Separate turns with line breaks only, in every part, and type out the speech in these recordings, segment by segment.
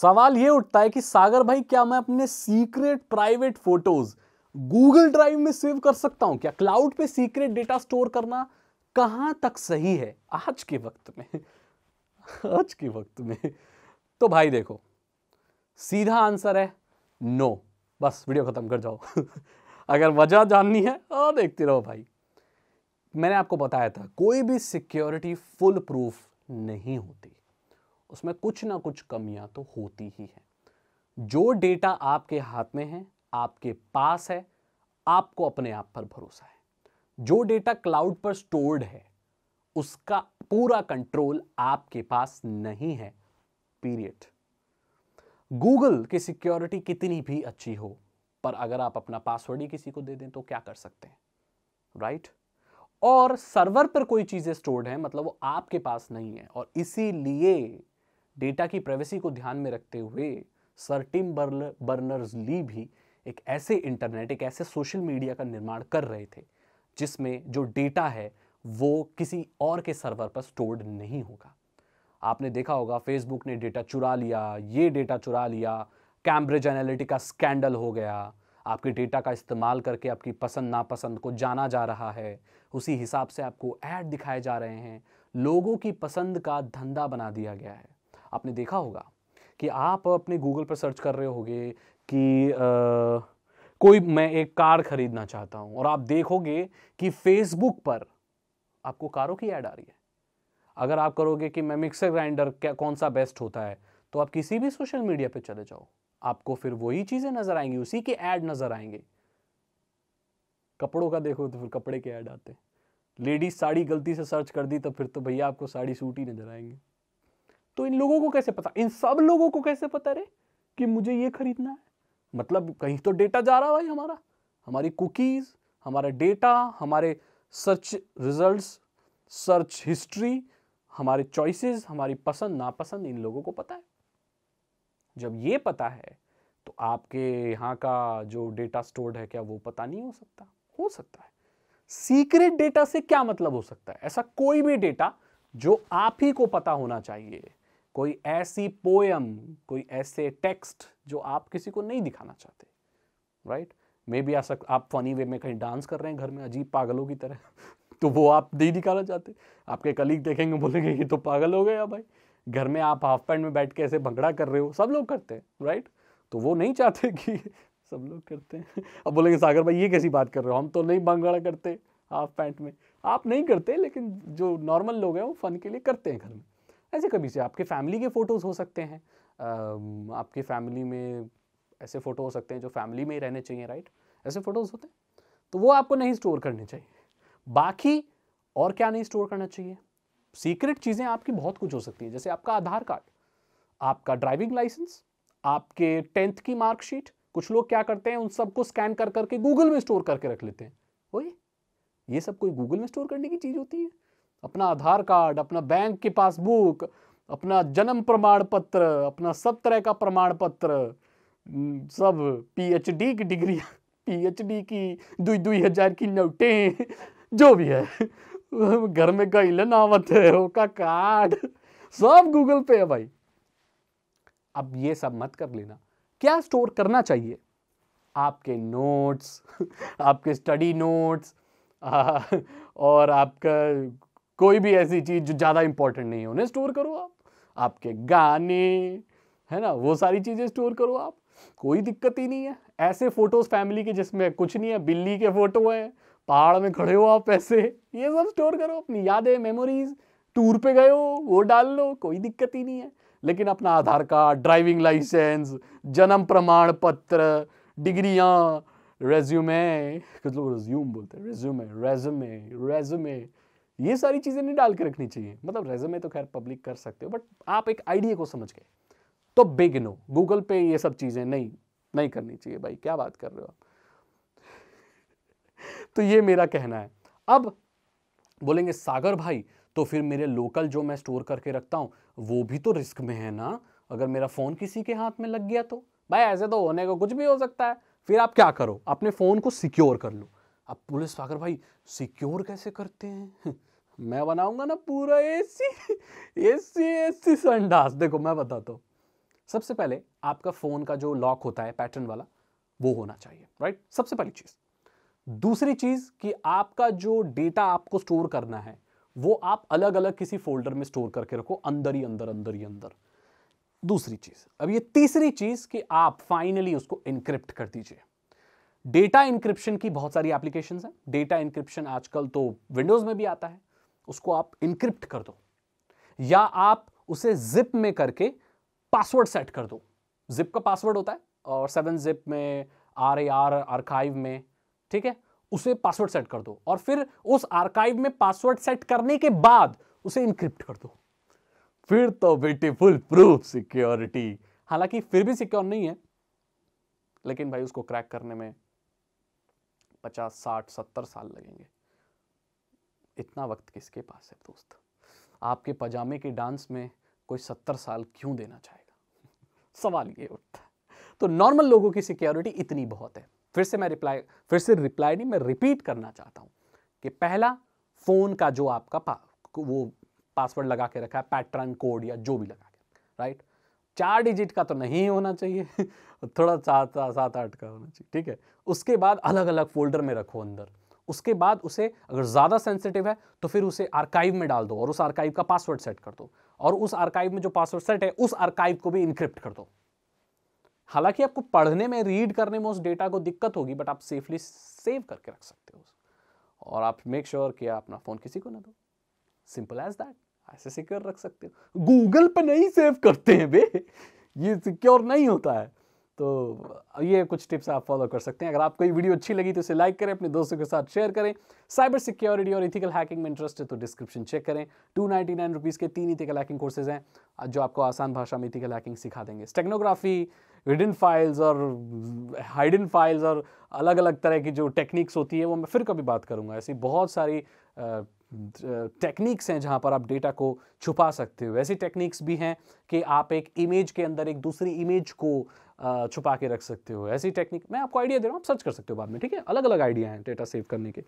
सवाल ये उठता है कि सागर भाई क्या मैं अपने secret private photos Google drive में सेव कर सकता हूं क्या क्लाउड पे सीक्रेट डेटा स्टोर करना कहां तक सही है आज के वक्त में आज के वक्त में तो भाई देखो सीधा आंसर है नो बस वीडियो खत्म कर जाओ अगर वजह जाननी है तो देखते रहो भाई मैंने आपको बताया था कोई भी सिक्योरिटी फुल प्रूफ नहीं होती उसमें कुछ ना कुछ कमियां तो होती ही हैं जो डेटा आपके हाथ में है आपके पास है आपको अपने आप पर भरोसा है जो डेटा क्लाउड पर स्टोर्ड है उसका पूरा कंट्रोल आपके पास नहीं है पीरियड गूगल की सिक्योरिटी कितनी भी अच्छी हो पर अगर आप अपना पासवर्ड ही किसी को दे दें तो क्या कर सकते हैं राइट right? और सर्वर पर कोई चीज़ें स्टोर्ड हैं मतलब वो आपके पास नहीं है और इसीलिए डेटा की प्राइवेसी को ध्यान में रखते हुए सर टिम बर्नर्स ली भी एक ऐसे इंटरनेट एक ऐसे सोशल मीडिया का निर्माण कर रहे थे जिसमें जो डेटा है वो किसी और के सर्वर पर स्टोर्ड नहीं होगा आपने देखा होगा फेसबुक ने डेटा चुरा लिया ये डेटा चुरा लिया कैम्ब्रिज एनालिटिका स्कैंडल हो गया आपके डेटा का इस्तेमाल करके आपकी पसंद नापसंद को जाना जा रहा है उसी हिसाब से आपको ऐड दिखाए जा रहे हैं लोगों की पसंद का धंधा बना दिया गया है आपने देखा होगा कि आप अपने गूगल पर सर्च कर रहे होगे कि आ, कोई मैं एक कार खरीदना चाहता हूं और आप देखोगे कि फेसबुक पर आपको कारों की ऐड आ रही है अगर आप करोगे कि मैं मिक्सर ग्राइंडर क्या कौन सा बेस्ट होता है तो आप किसी भी सोशल मीडिया पर चले जाओ आपको फिर वही चीज़ें नज़र आएंगी उसी के ऐड नज़र आएंगे कपड़ों का देखो तो फिर कपड़े के ऐड आते हैं लेडीज साड़ी गलती से सर्च कर दी तो फिर तो भैया आपको साड़ी सूट ही नज़र आएंगे तो इन लोगों को कैसे पता इन सब लोगों को कैसे पता रे कि मुझे ये खरीदना है मतलब कहीं तो डेटा जा रहा है भाई हमारा हमारी कुकीज़ हमारा डेटा हमारे सर्च रिजल्ट्स सर्च हिस्ट्री हमारे चॉइसेस हमारी पसंद नापसंद इन लोगों को पता है जब ये पता है तो आपके यहाँ का जो डेटा स्टोर्ड है क्या वो पता नहीं हो सकता हो सकता है सीक्रेट डेटा से क्या मतलब हो सकता है ऐसा कोई भी डेटा जो आप ही को पता होना चाहिए कोई ऐसी पोयम कोई ऐसे टेक्स्ट जो आप किसी को नहीं दिखाना चाहते राइट मे बी आ सक आप फनी वे में कहीं डांस कर रहे हैं घर में अजीब पागलों की तरह तो वो आप नहीं दिखाना चाहते आपके कलीग देखेंगे बोलेंगे ये तो पागल हो गया भाई घर में आप हाफ पैंट में बैठ के ऐसे भंगड़ा कर रहे हो सब लोग करते हैं राइट तो वो नहीं चाहते कि सब लोग करते हैं अब बोलेंगे सागर भाई ये कैसी बात कर रहे हो हम तो नहीं भंगड़ा करते हाफ पैंट में आप नहीं करते लेकिन जो नॉर्मल लोग हैं वो फन के लिए करते हैं घर में ऐसे कभी से आपके फैमिली के फ़ोटोज़ हो सकते हैं आपके फैमिली में ऐसे फ़ोटो हो सकते हैं जो फैमिली में ही रहने चाहिए राइट ऐसे फ़ोटोज़ होते हैं तो वो आपको नहीं स्टोर करने चाहिए बाकी और क्या नहीं स्टोर करना चाहिए सीक्रेट चीज़ें आपकी बहुत कुछ हो सकती हैं जैसे आपका आधार कार्ड आपका ड्राइविंग लाइसेंस आपके टेंथ की मार्कशीट कुछ लोग क्या करते हैं उन सबको स्कैन कर करके गूगल में स्टोर करके रख लेते हैं वही ये सब कोई गूगल में स्टोर करने की चीज़ होती है अपना आधार कार्ड अपना बैंक की पासबुक अपना जन्म प्रमाण पत्र अपना सब तरह का प्रमाण पत्र सब पीएचडी की डिग्री पीएचडी की दुई दुई हजार की नोटें जो भी है घर में गई नावत है का कार्ड सब गूगल पे है भाई अब ये सब मत कर लेना क्या स्टोर करना चाहिए आपके नोट्स आपके स्टडी नोट्स और आपका कोई भी ऐसी चीज़ जो ज़्यादा इंपॉर्टेंट नहीं है उन्हें स्टोर करो आप आपके गाने है ना वो सारी चीज़ें स्टोर करो आप कोई दिक्कत ही नहीं है ऐसे फ़ोटोज़ फैमिली के जिसमें कुछ नहीं है बिल्ली के फ़ोटो हैं पहाड़ में खड़े हो आप ऐसे ये सब स्टोर करो अपनी यादें मेमोरीज टूर पे गए हो वो डाल लो कोई दिक्कत ही नहीं है लेकिन अपना आधार कार्ड ड्राइविंग लाइसेंस जन्म प्रमाण पत्र डिग्रियाँ रेज्यूमे कुछ लोग रेज्यूम बोलते हैं रेज्यूमे रेज्यूमे रेज्यूमे ये सारी चीज़ें नहीं डाल के रखनी चाहिए मतलब रेजमे तो खैर पब्लिक कर सकते हो बट आप एक आइडिया को समझ गए तो बिग नो गूगल पे ये सब चीज़ें नहीं नहीं करनी चाहिए भाई क्या बात कर रहे हो आप तो ये मेरा कहना है अब बोलेंगे सागर भाई तो फिर मेरे लोकल जो मैं स्टोर करके रखता हूं वो भी तो रिस्क में है ना अगर मेरा फ़ोन किसी के हाथ में लग गया तो भाई ऐसे तो होने को कुछ भी हो सकता है फिर आप क्या करो अपने फ़ोन को सिक्योर कर लो अब पुलिस पाकर भाई सिक्योर कैसे करते हैं मैं बनाऊंगा ना पूरा एसी एसी एसी संडास देखो मैं बताता हूँ सबसे पहले आपका फ़ोन का जो लॉक होता है पैटर्न वाला वो होना चाहिए राइट सबसे पहली चीज़ दूसरी चीज़ कि आपका जो डेटा आपको स्टोर करना है वो आप अलग अलग किसी फोल्डर में स्टोर करके रखो अंदर ही अंदर अंदर ही अंदर दूसरी चीज़ अब ये तीसरी चीज़ कि आप फाइनली उसको इनक्रिप्ट कर दीजिए डेटा इंक्रिप्शन की बहुत सारी एप्लीकेशन हैं डेटा इंक्रिप्शन आजकल तो विंडोज में भी आता है उसको आप इंक्रिप्ट कर दो या आप उसे जिप में करके पासवर्ड सेट कर दो जिप का पासवर्ड होता है और सेवन जिप में आर ए आर आर्काइव में ठीक है उसे पासवर्ड सेट कर दो और फिर उस आर्काइव में पासवर्ड सेट करने के बाद उसे इंक्रिप्ट कर दो फिर तो ब्यूटीफुल प्रूफ सिक्योरिटी हालांकि फिर भी सिक्योर नहीं है लेकिन भाई उसको क्रैक करने में पचास साठ सत्तर साल लगेंगे इतना वक्त किसके पास है दोस्त आपके पजामे के डांस में कोई सत्तर साल क्यों देना चाहेगा सवाल ये उठता है तो नॉर्मल लोगों की सिक्योरिटी इतनी बहुत है फिर से मैं रिप्लाई फिर से रिप्लाई नहीं मैं रिपीट करना चाहता हूँ कि पहला फ़ोन का जो आपका पा, वो पासवर्ड लगा के रखा है पैटर्न कोड या जो भी लगा के राइट चार डिजिट का तो नहीं होना चाहिए थोड़ा सात सात आठ का होना चाहिए ठीक है उसके बाद अलग अलग फोल्डर में रखो अंदर उसके बाद उसे अगर ज़्यादा सेंसिटिव है तो फिर उसे आर्काइव में डाल दो और उस आर्काइव का पासवर्ड सेट कर दो और उस आर्काइव में जो पासवर्ड सेट है उस आर्काइव को भी इंक्रिप्ट कर दो हालांकि आपको पढ़ने में रीड करने में उस डेटा को दिक्कत होगी बट आप सेफली सेव करके रख सकते हो और आप मेक श्योर sure कि अपना फ़ोन किसी को ना दो सिंपल एज दैट ऐसे सिक्योर रख सकते हो गूगल पे नहीं सेव करते हैं बे ये सिक्योर नहीं होता है तो ये कुछ टिप्स आप फॉलो कर सकते हैं अगर आपको ये वीडियो अच्छी लगी तो इसे लाइक करें अपने दोस्तों के साथ शेयर करें साइबर सिक्योरिटी और इथिकल हैकिंग में इंटरेस्ट है तो डिस्क्रिप्शन चेक करें टू नाइन्टी नाइन रुपीज़ के तीन इथिकल हैकिंग कोर्सेज हैं जो आपको आसान भाषा में इथिकल हैकिंग सिखा देंगे स्टेक्नोग्राफी हिडन फाइल्स और हाइडन फाइल्स और अलग अलग तरह की जो टेक्निक्स होती है वो मैं फिर कभी बात करूँगा ऐसी बहुत सारी टेक्निक्स हैं जहाँ पर आप डेटा को छुपा सकते हो ऐसी टेक्निक्स भी हैं कि आप एक इमेज के अंदर एक दूसरी इमेज को छुपा के रख सकते हो ऐसी टेक्निक मैं आपको आइडिया दे रहा हूँ आप सर्च कर सकते हो बाद में ठीक है अलग अलग आइडिया हैं डेटा सेव करने के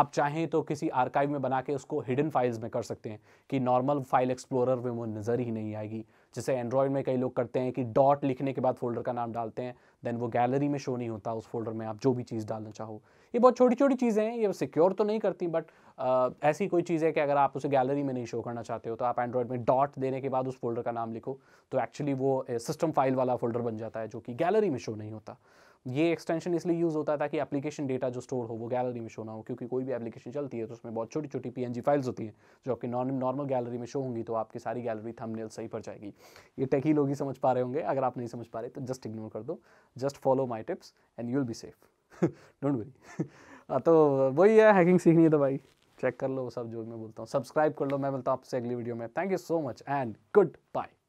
आप चाहें तो किसी आर्काइव में बना के उसको हिडन फाइल्स में कर सकते हैं कि नॉर्मल फाइल एक्सप्लोरर में वो नज़र ही नहीं आएगी जैसे एंड्रॉयड में कई लोग करते हैं कि डॉट लिखने के बाद फोल्डर का नाम डालते हैं देन वो गैलरी में शो नहीं होता उस फोल्डर में आप जो भी चीज़ डालना चाहो ये बहुत छोटी छोटी चीज़ें हैं ये सिक्योर तो नहीं करती बट ऐसी कोई चीज़ है कि अगर आप उसे गैलरी में नहीं शो करना चाहते हो तो आप एंड्रॉयड में डॉट देने के बाद उस फोल्डर का नाम लिखो तो एक्चुअली वो सिस्टम फाइल वाला फोल्डर बन जाता है जो कि गैलरी में शो नहीं होता ये एक्सटेंशन इसलिए यूज़ होता है ताकि एप्लीकेशन डेटा जो स्टोर हो वो गैलरी में शो ना हो क्योंकि कोई भी एप्लीकेशन चलती है तो उसमें बहुत छोटी छोटी पी फाइल्स होती हैं जो नॉर्म नॉर्मल गैलरी में शो होंगी तो आपकी सारी गैलरी थंबनेल सही पड़ जाएगी ये ही लोग ही समझ पा रहे होंगे अगर आप नहीं समझ पा रहे तो जस्ट इग्नोर कर दो just follow my tips and you'll be safe don't worry तो वही है हैकिंग सीखनी है तो भाई चेक कर लो सब जो मैं बोलता हूँ सब्सक्राइब कर लो मैं मिलता हूँ आपसे अगली वीडियो में thank you so much and good bye